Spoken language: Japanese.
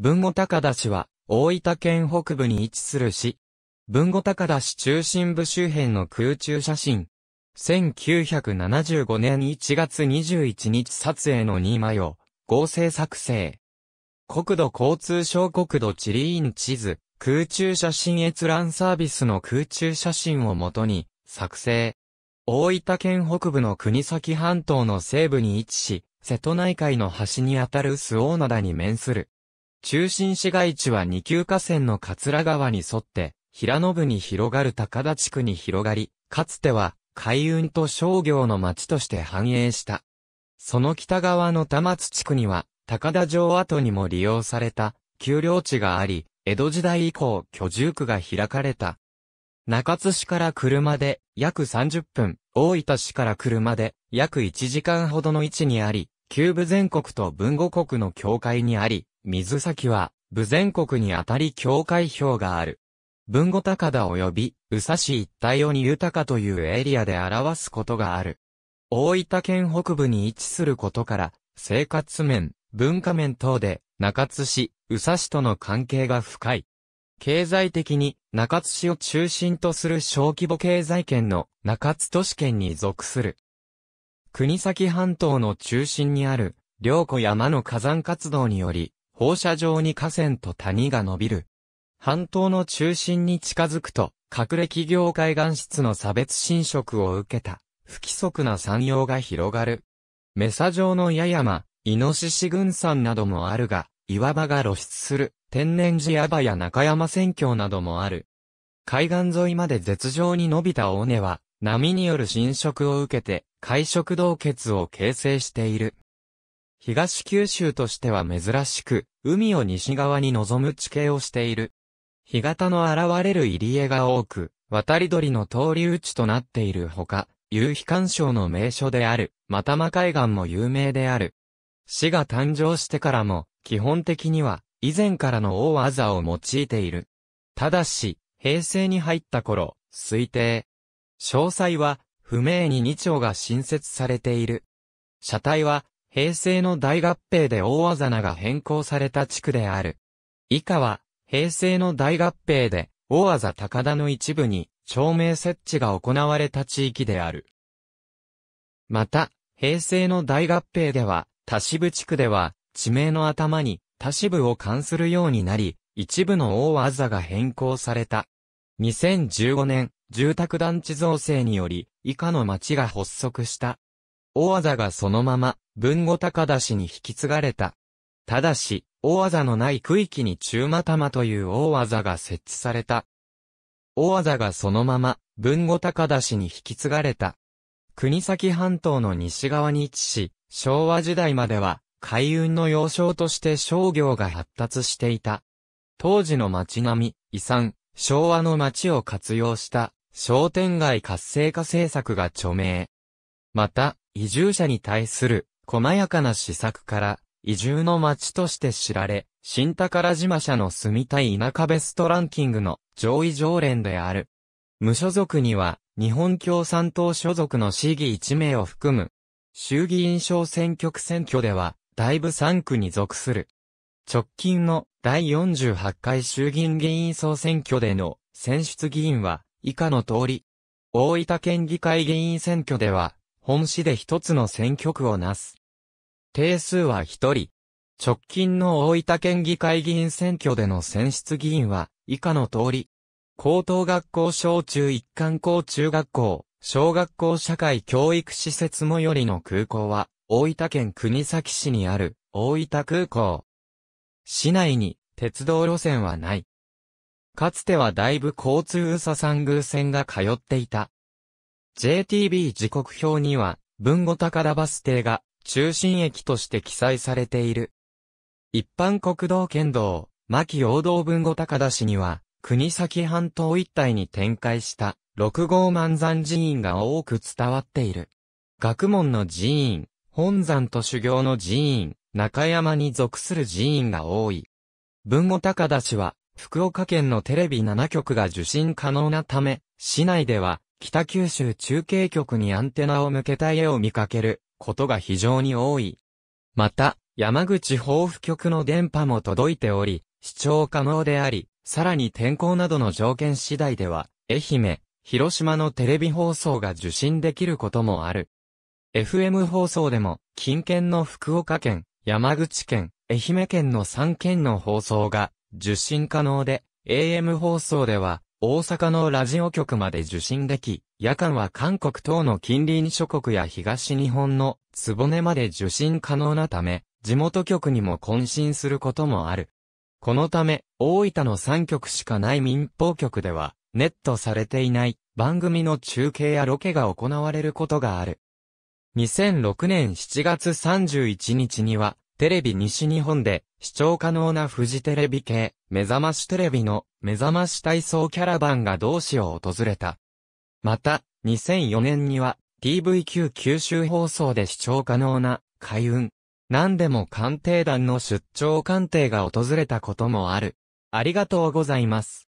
文後高田市は、大分県北部に位置する市。文後高田市中心部周辺の空中写真。1975年1月21日撮影の2枚を合成作成。国土交通省国土地理院地図、空中写真閲覧サービスの空中写真をもとに作成。大分県北部の国崎半島の西部に位置し、瀬戸内海の端にあたる周防灘に面する中心市街地は二級河川の桂川に沿って、平野部に広がる高田地区に広がり、かつては海運と商業の町として繁栄した。その北側の田松地区には、高田城跡にも利用された、丘陵地があり、江戸時代以降居住区が開かれた。中津市から車で約30分、大分市から車で約1時間ほどの位置にあり、旧部全国と文後国の境界にあり、水崎は、部全国にあたり境界表がある。文後高田及び、宇佐市一帯をに豊かというエリアで表すことがある。大分県北部に位置することから、生活面、文化面等で、中津市、宇佐市との関係が深い。経済的に、中津市を中心とする小規模経済圏の中津都市圏に属する。国崎半島の中心にある、両湖山の火山活動により、放射状に河川と谷が伸びる。半島の中心に近づくと、隠れ企業海岸室の差別侵食を受けた、不規則な山陽が広がる。メサ状の八山、イノシシ群山などもあるが、岩場が露出する、天然寺矢場や中山選挙などもある。海岸沿いまで絶状に伸びた尾根は、波による侵食を受けて、海食洞穴を形成している。東九州としては珍しく、海を西側に望む地形をしている。干潟の現れる入り江が多く、渡り鳥の通りちとなっているほか、夕日干賞の名所である、またま海岸も有名である。市が誕生してからも、基本的には、以前からの大技を用いている。ただし、平成に入った頃、推定。詳細は、不明に2丁が新設されている。車体は、平成の大合併で大技名が変更された地区である。以下は、平成の大合併で、大技高田の一部に、町名設置が行われた地域である。また、平成の大合併では、田支部地区では、地名の頭に、田支部を冠するようになり、一部の大技が変更された。2015年、住宅団地造成により、以下の町が発足した。大技がそのまま、文後高田氏に引き継がれた。ただし、大技のない区域に中間玉という大技が設置された。大技がそのまま、文後高田氏に引き継がれた。国崎半島の西側に位置し、昭和時代までは、海運の要衝として商業が発達していた。当時の街並み、遺産、昭和の街を活用した、商店街活性化政策が著名。また、移住者に対する細やかな施策から、移住の街として知られ、新宝島社の住みたい田舎ベストランキングの上位常連である。無所属には、日本共産党所属の市議1名を含む、衆議院小選挙区選挙では、大部3区に属する。直近の第48回衆議院議員総選挙での選出議員は、以下の通り。大分県議会議員選挙では、本市で一つの選挙区をなす。定数は一人。直近の大分県議会議員選挙での選出議員は、以下の通り。高等学校小中一貫校中学校、小学校社会教育施設最寄りの空港は、大分県国崎市にある、大分空港。市内に、鉄道路線はない。かつてはだいぶ交通右さ三宮線が通っていた、JTB 時刻表には、文後高田バス停が中心駅として記載されている。一般国道県道、牧陽道文後高田市には、国崎半島一帯に展開した六号万山寺院が多く伝わっている。学問の寺院、本山と修行の寺院、中山に属する寺院が多い。文後高田市は、福岡県のテレビ7局が受信可能なため、市内では、北九州中継局にアンテナを向けた家を見かけることが非常に多い。また、山口豊府局の電波も届いており、視聴可能であり、さらに天候などの条件次第では、愛媛、広島のテレビ放送が受信できることもある。FM 放送でも、近県の福岡県、山口県、愛媛県の3県の放送が受信可能で、AM 放送では、大阪のラジオ局まで受信でき、夜間は韓国等の近隣諸国や東日本の壺まで受信可能なため、地元局にも渾身することもある。このため、大分の3局しかない民放局では、ネットされていない番組の中継やロケが行われることがある。2006年7月31日には、テレビ西日本で視聴可能なフジテレビ系目覚ましテレビの目覚まし体操キャラバンが同志を訪れた。また、2004年には TVQ 九州放送で視聴可能な海運。何でも鑑定団の出張鑑定が訪れたこともある。ありがとうございます。